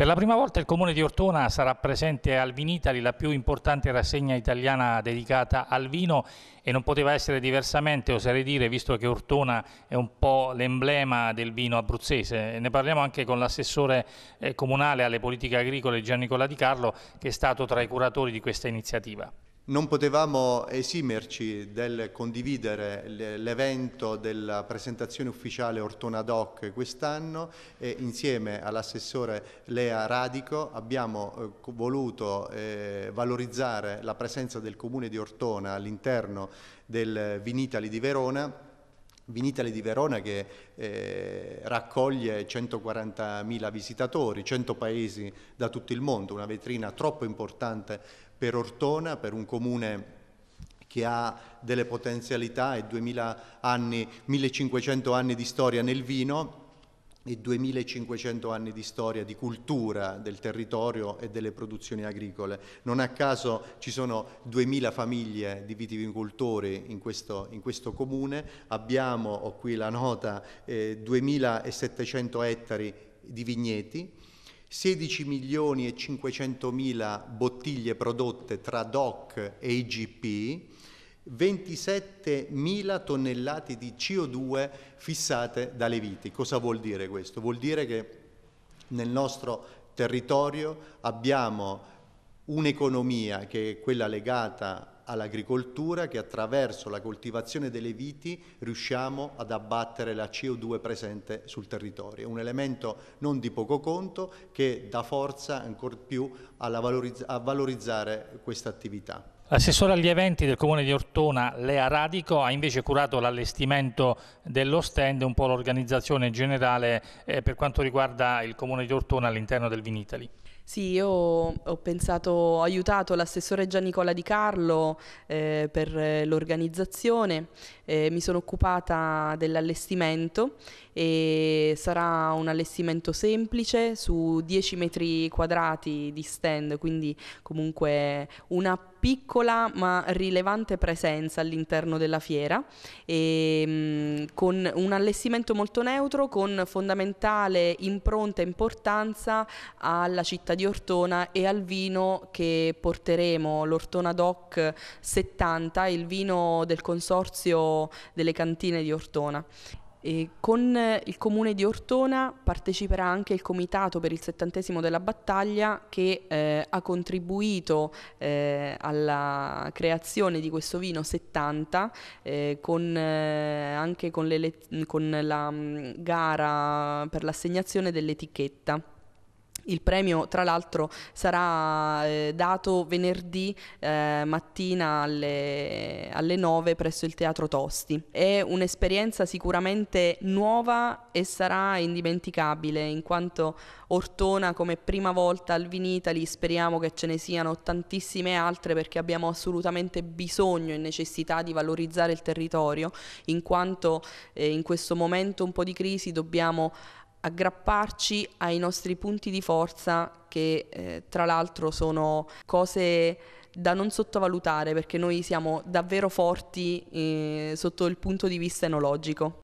Per la prima volta il comune di Ortona sarà presente al Vinitali, la più importante rassegna italiana dedicata al vino e non poteva essere diversamente, oserei dire, visto che Ortona è un po' l'emblema del vino abruzzese. Ne parliamo anche con l'assessore eh, comunale alle politiche agricole Gian Nicola Di Carlo, che è stato tra i curatori di questa iniziativa non potevamo esimerci del condividere l'evento della presentazione ufficiale Ortona Doc quest'anno e insieme all'assessore Lea Radico abbiamo eh, voluto eh, valorizzare la presenza del comune di Ortona all'interno del Vinitali di Verona Vinitali di Verona che eh, raccoglie 140.000 visitatori, 100 paesi da tutto il mondo, una vetrina troppo importante per Ortona, per un comune che ha delle potenzialità e 2000 anni, 1500 anni di storia nel vino e 2500 anni di storia, di cultura del territorio e delle produzioni agricole. Non a caso ci sono 2000 famiglie di vitivinicoltori in questo, in questo comune, abbiamo, ho qui la nota, eh, 2700 ettari di vigneti, 16 milioni e 500 mila bottiglie prodotte tra DOC e IGP, 27.000 tonnellate di CO2 fissate dalle viti. Cosa vuol dire questo? Vuol dire che nel nostro territorio abbiamo un'economia che è quella legata all'agricoltura che attraverso la coltivazione delle viti riusciamo ad abbattere la CO2 presente sul territorio. Un elemento non di poco conto che dà forza ancor più a valorizzare questa attività. L'assessore agli eventi del comune di Ortona, Lea Radico, ha invece curato l'allestimento dello stand e un po' l'organizzazione generale eh, per quanto riguarda il comune di Ortona all'interno del Vinitali. Sì, io ho pensato, ho aiutato l'assessore Giannicola Di Carlo eh, per l'organizzazione, eh, mi sono occupata dell'allestimento e sarà un allestimento semplice su 10 metri quadrati di stand, quindi comunque una piccola ma rilevante presenza all'interno della fiera, e, mh, mm, con un allestimento molto neutro, con fondamentale impronta e importanza alla cittadinanza di Ortona e al vino che porteremo, l'Ortona DOC 70, il vino del consorzio delle cantine di Ortona. E con il comune di Ortona parteciperà anche il comitato per il settantesimo della battaglia che eh, ha contribuito eh, alla creazione di questo vino 70 eh, con, eh, anche con, le, con la mh, mm, gara per l'assegnazione dell'etichetta. Il premio, tra l'altro, sarà eh, dato venerdì eh, mattina alle, alle, 9 presso il Teatro Tosti. È un'esperienza sicuramente nuova e sarà indimenticabile, in quanto Ortona, come prima volta al Vinitali, speriamo che ce ne siano tantissime altre perché abbiamo assolutamente bisogno e necessità di valorizzare il territorio, in quanto eh, in questo momento un po' di crisi dobbiamo aggrapparci ai nostri punti di forza che eh, tra l'altro sono cose da non sottovalutare perché noi siamo davvero forti eh, sotto il punto di vista enologico.